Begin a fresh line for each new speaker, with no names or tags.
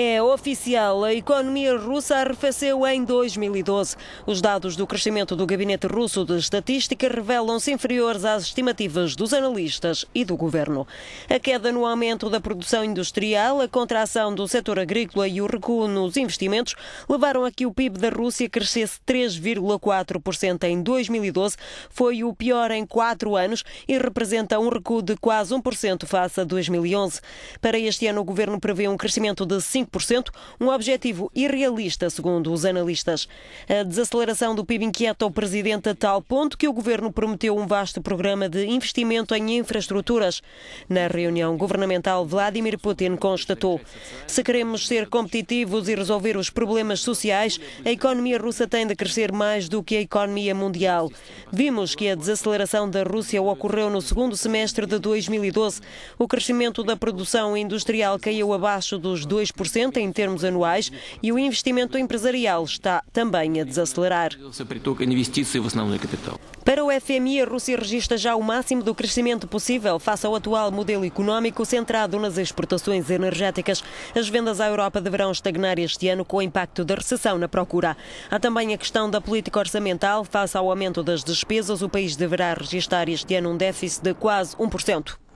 É oficial, a economia russa arrefeceu em 2012. Os dados do crescimento do Gabinete Russo de Estatística revelam-se inferiores às estimativas dos analistas e do governo. A queda no aumento da produção industrial, a contração do setor agrícola e o recuo nos investimentos levaram a que o PIB da Rússia crescesse 3,4% em 2012, foi o pior em quatro anos e representa um recuo de quase 1% face a 2011. Para este ano, o governo prevê um crescimento de 5 5%, um objetivo irrealista, segundo os analistas. A desaceleração do PIB inquieta o presidente a tal ponto que o governo prometeu um vasto programa de investimento em infraestruturas. Na reunião governamental, Vladimir Putin constatou: se queremos ser competitivos e resolver os problemas sociais, a economia russa tem de crescer mais do que a economia mundial. Vimos que a desaceleração da Rússia ocorreu no segundo semestre de 2012. O crescimento da produção industrial caiu abaixo dos 2% 60% em termos anuais e o investimento empresarial está também a desacelerar. É Para o FMI, a Rússia registra já o máximo do crescimento possível face ao atual modelo económico centrado nas exportações energéticas. As vendas à Europa deverão estagnar este ano com o impacto da recessão na procura. Há também a questão da política orçamental. Face ao aumento das despesas, o país deverá registrar este ano um déficit de quase 1%.